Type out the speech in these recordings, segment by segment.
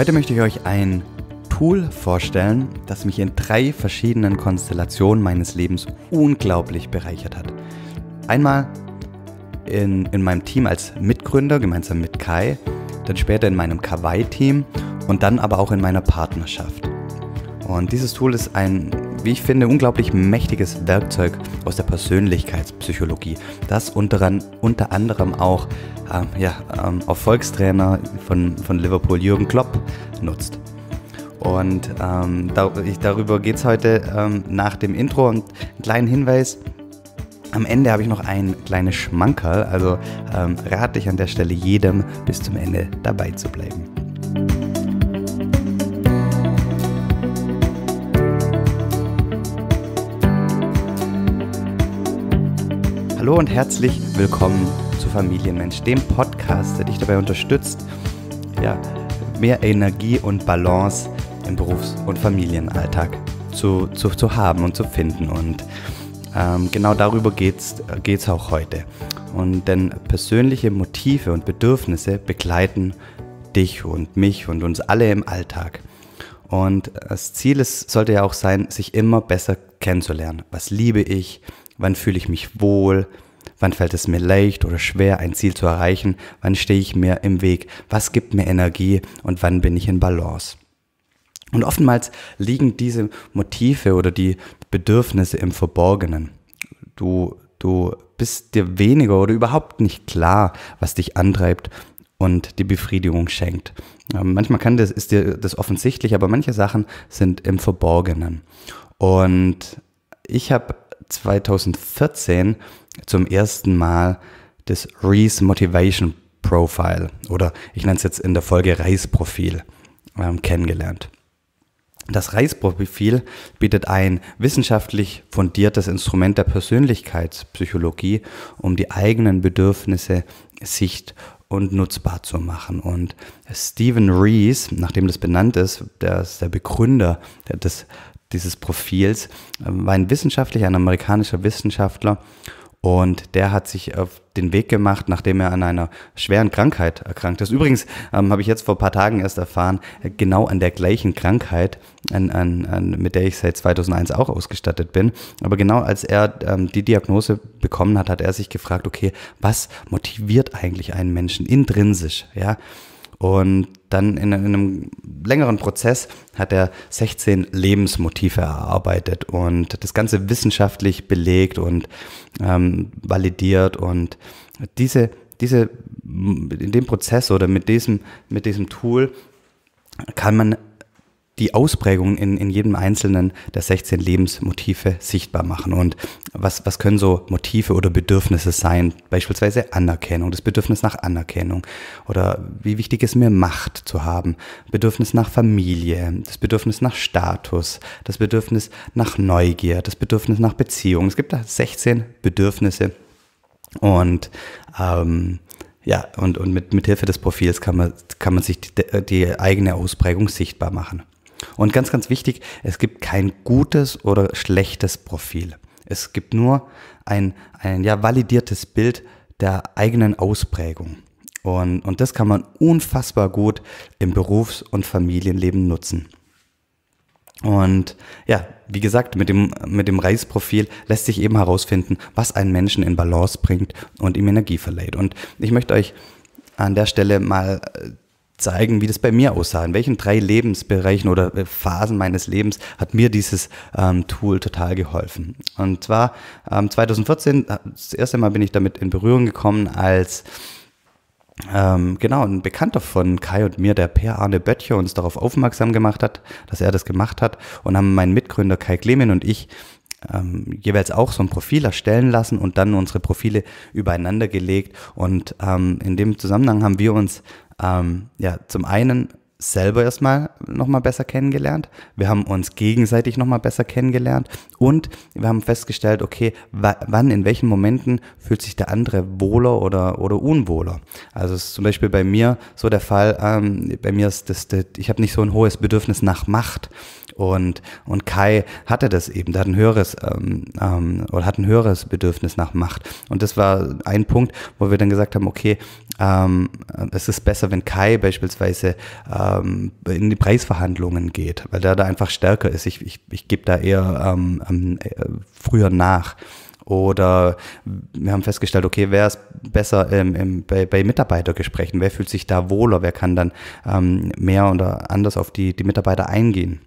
Heute möchte ich euch ein Tool vorstellen, das mich in drei verschiedenen Konstellationen meines Lebens unglaublich bereichert hat. Einmal in, in meinem Team als Mitgründer gemeinsam mit Kai, dann später in meinem Kawaii-Team und dann aber auch in meiner Partnerschaft. Und dieses Tool ist ein wie ich finde, unglaublich mächtiges Werkzeug aus der Persönlichkeitspsychologie, das unter, unter anderem auch ähm, ja, ähm, Erfolgstrainer von, von Liverpool Jürgen Klopp nutzt. Und ähm, da, ich, darüber geht es heute ähm, nach dem Intro. Und einen kleinen Hinweis. Am Ende habe ich noch ein kleines Schmankerl, also ähm, rate ich an der Stelle jedem, bis zum Ende dabei zu bleiben. Hallo und herzlich willkommen zu Familienmensch, dem Podcast, der dich dabei unterstützt, ja, mehr Energie und Balance im Berufs- und Familienalltag zu, zu, zu haben und zu finden. Und ähm, genau darüber geht es auch heute. Und denn persönliche Motive und Bedürfnisse begleiten dich und mich und uns alle im Alltag. Und das Ziel ist, sollte ja auch sein, sich immer besser kennenzulernen. Was liebe ich? Wann fühle ich mich wohl? Wann fällt es mir leicht oder schwer, ein Ziel zu erreichen? Wann stehe ich mir im Weg? Was gibt mir Energie? Und wann bin ich in Balance? Und oftmals liegen diese Motive oder die Bedürfnisse im Verborgenen. Du, du bist dir weniger oder überhaupt nicht klar, was dich antreibt und die Befriedigung schenkt. Ähm, manchmal kann das, ist dir das offensichtlich, aber manche Sachen sind im Verborgenen. Und ich habe 2014 zum ersten Mal das Reese Motivation Profile oder ich nenne es jetzt in der Folge Reisprofil ähm, kennengelernt. Das Reisprofil bietet ein wissenschaftlich fundiertes Instrument der Persönlichkeitspsychologie, um die eigenen Bedürfnisse, Sicht und nutzbar zu machen. Und Stephen Rees, nachdem das benannt ist, der ist der Begründer des, dieses Profils, äh, war ein wissenschaftlicher, ein amerikanischer Wissenschaftler und der hat sich auf den Weg gemacht, nachdem er an einer schweren Krankheit erkrankt ist. Übrigens ähm, habe ich jetzt vor ein paar Tagen erst erfahren, äh, genau an der gleichen Krankheit, an, an, an, mit der ich seit 2001 auch ausgestattet bin. Aber genau als er ähm, die Diagnose bekommen hat, hat er sich gefragt, okay, was motiviert eigentlich einen Menschen intrinsisch? Ja, und dann in, einem längeren Prozess hat er 16 Lebensmotive erarbeitet und das Ganze wissenschaftlich belegt und ähm, validiert. Und diese, diese, in dem Prozess oder mit diesem, mit diesem Tool kann man die Ausprägungen in, in jedem einzelnen der 16 Lebensmotive sichtbar machen. Und was, was können so Motive oder Bedürfnisse sein? Beispielsweise Anerkennung, das Bedürfnis nach Anerkennung oder wie wichtig es mir Macht zu haben, Bedürfnis nach Familie, das Bedürfnis nach Status, das Bedürfnis nach Neugier, das Bedürfnis nach Beziehung. Es gibt da 16 Bedürfnisse und ähm, ja, und, und mit, mit Hilfe des Profils kann man, kann man sich die, die eigene Ausprägung sichtbar machen. Und ganz, ganz wichtig, es gibt kein gutes oder schlechtes Profil. Es gibt nur ein, ein ja, validiertes Bild der eigenen Ausprägung. Und, und das kann man unfassbar gut im Berufs- und Familienleben nutzen. Und ja, wie gesagt, mit dem, mit dem Reisprofil lässt sich eben herausfinden, was einen Menschen in Balance bringt und ihm Energie verleiht. Und ich möchte euch an der Stelle mal äh, zeigen, wie das bei mir aussah. In welchen drei Lebensbereichen oder äh, Phasen meines Lebens hat mir dieses ähm, Tool total geholfen. Und zwar ähm, 2014, äh, das erste Mal bin ich damit in Berührung gekommen, als ähm, genau, ein Bekannter von Kai und mir, der Per Arne Böttcher, uns darauf aufmerksam gemacht hat, dass er das gemacht hat und haben mein Mitgründer Kai Klemin und ich ähm, jeweils auch so ein Profil erstellen lassen und dann unsere Profile übereinander gelegt. Und ähm, in dem Zusammenhang haben wir uns ähm, ja, zum einen selber erstmal nochmal besser kennengelernt. Wir haben uns gegenseitig nochmal besser kennengelernt und wir haben festgestellt, okay, wann, in welchen Momenten fühlt sich der andere wohler oder, oder unwohler. Also es ist zum Beispiel bei mir so der Fall, ähm, bei mir ist das, das ich habe nicht so ein hohes Bedürfnis nach Macht und, und Kai hatte das eben, der hat ein höheres ähm, ähm, oder hat ein höheres Bedürfnis nach Macht. Und das war ein Punkt, wo wir dann gesagt haben, okay, ähm, es ist besser, wenn Kai beispielsweise ähm, in die Preisverhandlungen geht, weil der da einfach stärker ist. Ich, ich, ich gebe da eher ähm, ähm äh, früher nach oder wir haben festgestellt, okay, wer ist besser im, im, bei, bei, Mitarbeitergesprächen, wer fühlt sich da wohler, wer kann dann ähm, mehr oder anders auf die, die Mitarbeiter eingehen.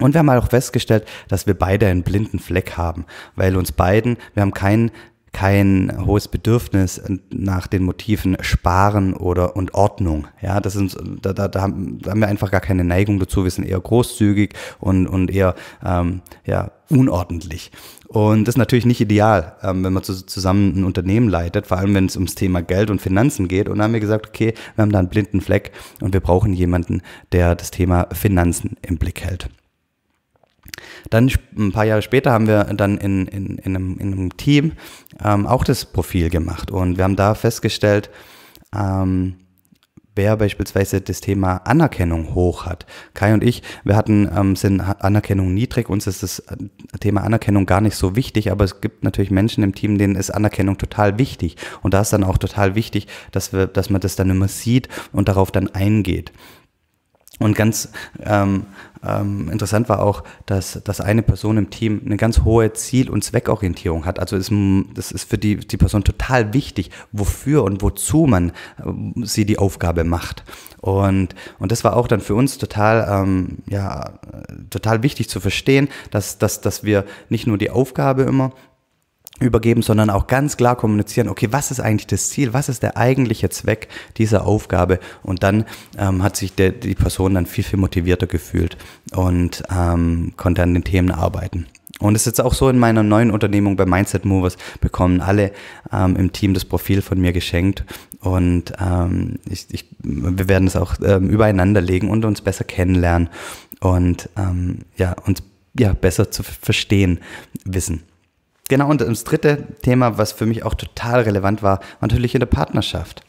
Und wir haben halt auch festgestellt, dass wir beide einen blinden Fleck haben, weil uns beiden, wir haben keinen kein hohes Bedürfnis nach den Motiven Sparen oder und Ordnung. Ja, das ist, da, da, da, haben, wir einfach gar keine Neigung dazu. Wir sind eher großzügig und, und eher ähm, ja, unordentlich. Und das ist natürlich nicht ideal, ähm, wenn man zu, zusammen ein Unternehmen leitet, vor allem wenn es ums Thema Geld und Finanzen geht. Und da haben wir gesagt, okay, wir haben da einen blinden Fleck und wir brauchen jemanden, der das Thema Finanzen im Blick hält. Dann ein paar Jahre später haben wir dann in, in, in, einem, in einem Team ähm, auch das Profil gemacht und wir haben da festgestellt, ähm, wer beispielsweise das Thema Anerkennung hoch hat. Kai und ich, wir hatten ähm, sind Anerkennung niedrig, uns ist das äh, Thema Anerkennung gar nicht so wichtig, aber es gibt natürlich Menschen im Team, denen ist Anerkennung total wichtig. Und da ist dann auch total wichtig, dass wir, dass man das dann immer sieht und darauf dann eingeht. Und ganz ähm, ähm, interessant war auch, dass, dass eine Person im Team eine ganz hohe Ziel- und Zweckorientierung hat. Also ist, das ist für die, die Person total wichtig, wofür und wozu man äh, sie die Aufgabe macht. Und, und das war auch dann für uns total, ähm, ja, total wichtig zu verstehen, dass, dass, dass wir nicht nur die Aufgabe immer übergeben, sondern auch ganz klar kommunizieren, okay, was ist eigentlich das Ziel, was ist der eigentliche Zweck dieser Aufgabe und dann ähm, hat sich der, die Person dann viel, viel motivierter gefühlt und ähm, konnte an den Themen arbeiten. Und es ist jetzt auch so in meiner neuen Unternehmung bei Mindset Movers bekommen alle ähm, im Team das Profil von mir geschenkt und ähm, ich, ich, wir werden es auch ähm, übereinander legen und uns besser kennenlernen und ähm, ja, uns ja, besser zu verstehen wissen. Genau, und das dritte Thema, was für mich auch total relevant war, war natürlich in der Partnerschaft.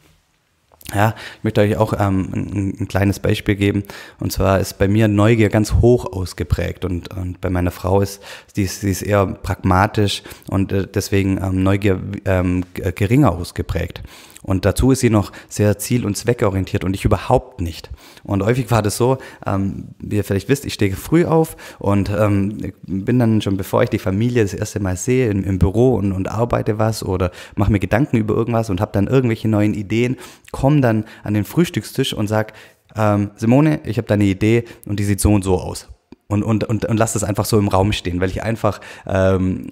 Ja, ich möchte euch auch ähm, ein, ein, kleines Beispiel geben. Und zwar ist bei mir Neugier ganz hoch ausgeprägt und, und bei meiner Frau ist sie ist, die ist eher pragmatisch und äh, deswegen ähm, Neugier ähm, geringer ausgeprägt. Und dazu ist sie noch sehr ziel- und zweckorientiert und ich überhaupt nicht. Und häufig war das so, ähm, wie ihr vielleicht wisst, ich stehe früh auf und ähm, bin dann schon, bevor ich die Familie das erste Mal sehe, im, im Büro und, und arbeite was oder mache mir Gedanken über irgendwas und habe dann irgendwelche neuen Ideen, komme dann an den Frühstückstisch und sage, ähm, Simone, ich habe da eine Idee und die sieht so und so aus und, und, und, und lasse das einfach so im Raum stehen, weil ich einfach ähm,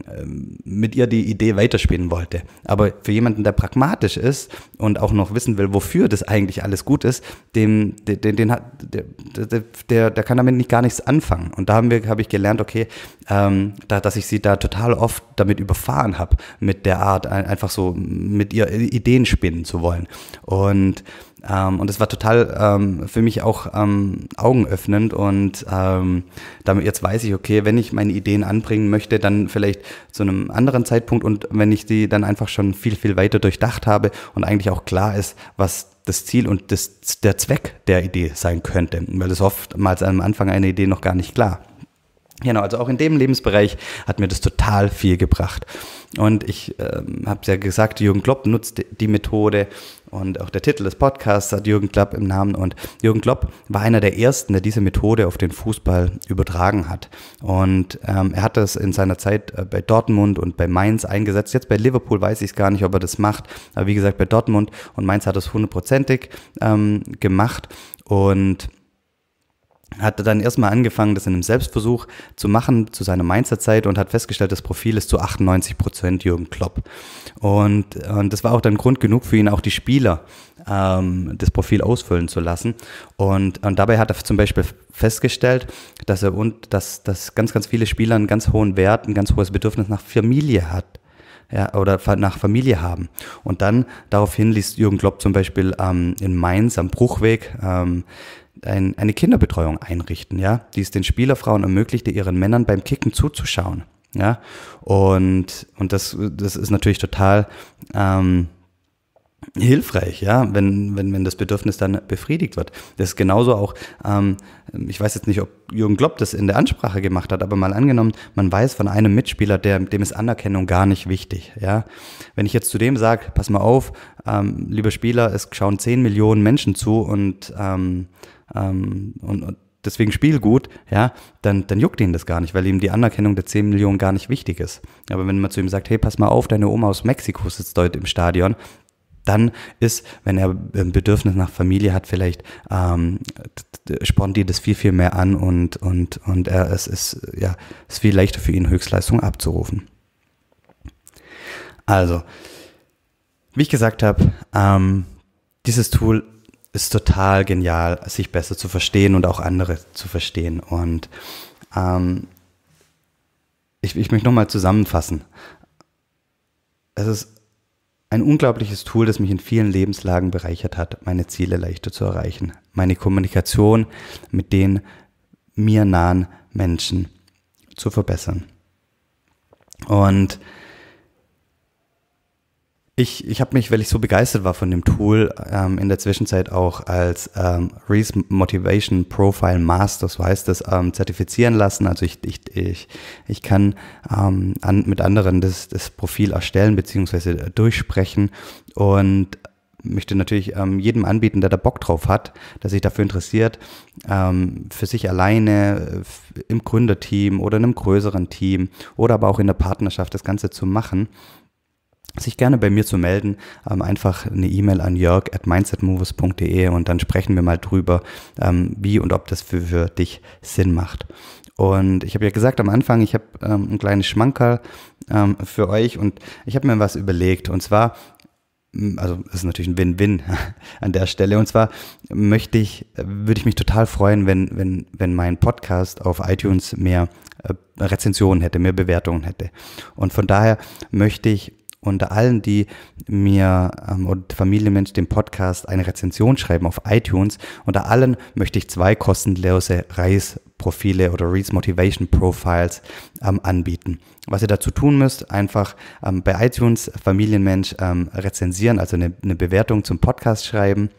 mit ihr die Idee weiterspielen wollte. Aber für jemanden, der pragmatisch ist und auch noch wissen will, wofür das eigentlich alles gut ist, dem, den, den, den hat, der, der, der kann damit nicht gar nichts anfangen. Und da haben habe hab ich gelernt, okay, ähm, da, dass ich sie da total oft damit überfahren habe, mit der Art, einfach so mit ihr Ideen spinnen zu wollen. Und ähm, und es war total ähm, für mich auch ähm, augenöffnend. Und ähm, damit jetzt weiß ich, okay, wenn ich meine Ideen anbringen möchte, dann vielleicht zu einem anderen Zeitpunkt und wenn ich die dann einfach schon viel, viel weiter durchdacht habe und eigentlich auch klar ist, was das Ziel und das, der Zweck der Idee sein könnte. Weil es oftmals am Anfang eine Idee noch gar nicht klar. Genau, also auch in dem Lebensbereich hat mir das total viel gebracht. Und ich ähm, habe ja gesagt, Jürgen Klopp nutzt die Methode und auch der Titel des Podcasts hat Jürgen Klopp im Namen. Und Jürgen Klopp war einer der ersten, der diese Methode auf den Fußball übertragen hat. Und ähm, er hat das in seiner Zeit äh, bei Dortmund und bei Mainz eingesetzt. Jetzt bei Liverpool weiß ich es gar nicht, ob er das macht. Aber wie gesagt, bei Dortmund und Mainz hat es hundertprozentig ähm, gemacht. Und hat er dann erstmal angefangen, das in einem Selbstversuch zu machen zu seiner Mainzer Zeit und hat festgestellt, das Profil ist zu 98 Prozent Jürgen Klopp. Und, und das war auch dann Grund genug für ihn, auch die Spieler ähm, das Profil ausfüllen zu lassen. Und, und dabei hat er zum Beispiel festgestellt, dass er und dass, dass ganz, ganz viele Spieler einen ganz hohen Wert, ein ganz hohes Bedürfnis nach Familie hat ja, oder nach Familie haben. Und dann daraufhin liest Jürgen Klopp zum Beispiel ähm, in Mainz am Bruchweg ähm, ein, eine Kinderbetreuung einrichten, ja, die es den Spielerfrauen ermöglichte, ihren Männern beim Kicken zuzuschauen. Ja, und, und das, das ist natürlich total ähm, hilfreich, ja, wenn, wenn, wenn das Bedürfnis dann befriedigt wird. Das ist genauso auch, ähm, ich weiß jetzt nicht, ob Jürgen Klopp das in der Ansprache gemacht hat, aber mal angenommen, man weiß von einem Mitspieler, der, dem ist Anerkennung gar nicht wichtig, ja. Wenn ich jetzt zu dem sage, pass mal auf, ähm, lieber Spieler, es schauen 10 Millionen Menschen zu und, ähm, ähm, und, und deswegen spiel gut, ja, dann, dann juckt ihn das gar nicht, weil ihm die Anerkennung der 10 Millionen gar nicht wichtig ist. Aber wenn man zu ihm sagt, hey, pass mal auf, deine Oma aus Mexiko sitzt dort im Stadion, dann ist, wenn er ein äh, Bedürfnis nach Familie hat, vielleicht ähm, spornt die das viel, viel mehr an und, und, und er, es ist, ja, ist viel leichter für ihn, Höchstleistungen abzurufen. Also, wie ich gesagt habe, ähm, dieses Tool ist total genial, sich besser zu verstehen und auch andere zu verstehen. Und ähm, ich, ich möchte nochmal zusammenfassen. Es ist ein unglaubliches Tool, das mich in vielen Lebenslagen bereichert hat, meine Ziele leichter zu erreichen. Meine Kommunikation mit den mir nahen Menschen zu verbessern. Und ich, ich habe mich, weil ich so begeistert war von dem Tool, ähm, in der Zwischenzeit auch als ähm, Reese Motivation Profile Master, so heißt das, ähm, zertifizieren lassen. Also ich, ich, ich, ich kann ähm, an, mit anderen das, das Profil erstellen bzw. durchsprechen und möchte natürlich ähm, jedem anbieten, der da Bock drauf hat, der sich dafür interessiert, ähm, für sich alleine, äh, im Gründerteam oder in einem größeren Team oder aber auch in der Partnerschaft das Ganze zu machen sich gerne bei mir zu melden, ähm, einfach eine E-Mail an jörg at mindsetmovers.de und dann sprechen wir mal drüber, ähm, wie und ob das für, für dich Sinn macht. Und ich habe ja gesagt am Anfang, ich habe ähm, ein kleines Schmankerl für euch und ich habe mir was überlegt. Und zwar also ist natürlich ein Win-Win an der Stelle. Und zwar möchte ich, würde ich mich total freuen, wenn, wenn, wenn mein Podcast auf iTunes mehr äh, Rezensionen hätte, mehr Bewertungen hätte. Und von daher möchte ich unter allen, die mir ähm, und Familienmensch dem Podcast eine Rezension schreiben auf iTunes, unter allen möchte ich zwei kostenlose Reis Profile oder reis Motivation Profiles ähm, anbieten. Was ihr dazu tun müsst, einfach ähm, bei iTunes Familienmensch ähm, rezensieren, also eine, eine, Bewertung zum Podcast schreiben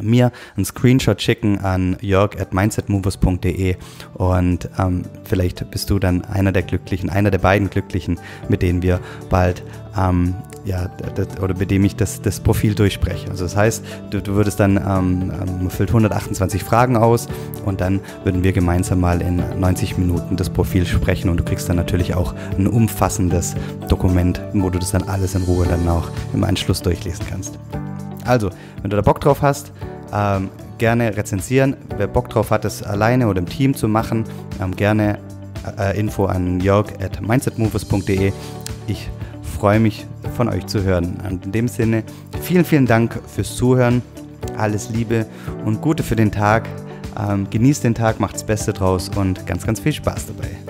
mir einen Screenshot schicken an jörg at mindsetmovers.de und ähm, vielleicht bist du dann einer der Glücklichen, einer der beiden Glücklichen, mit denen wir bald ähm, ja, oder mit dem ich das, das Profil durchspreche. Also das heißt, du, du würdest dann, ähm, man ähm, füllt 128 Fragen aus und dann würden wir gemeinsam mal in 90 Minuten das Profil sprechen und du kriegst dann natürlich auch ein umfassendes Dokument, wo du das dann alles in Ruhe dann auch im Anschluss durchlesen kannst. Also, wenn du da Bock drauf hast, ähm, gerne rezensieren. Wer Bock drauf hat, es alleine oder im Team zu machen, ähm, gerne äh, Info an jörg at mindsetmovers.de. Ich freue mich, von euch zu hören. Und in dem Sinne, vielen, vielen Dank fürs Zuhören. Alles Liebe und Gute für den Tag. Ähm, genießt den Tag, macht's Beste draus und ganz, ganz viel Spaß dabei.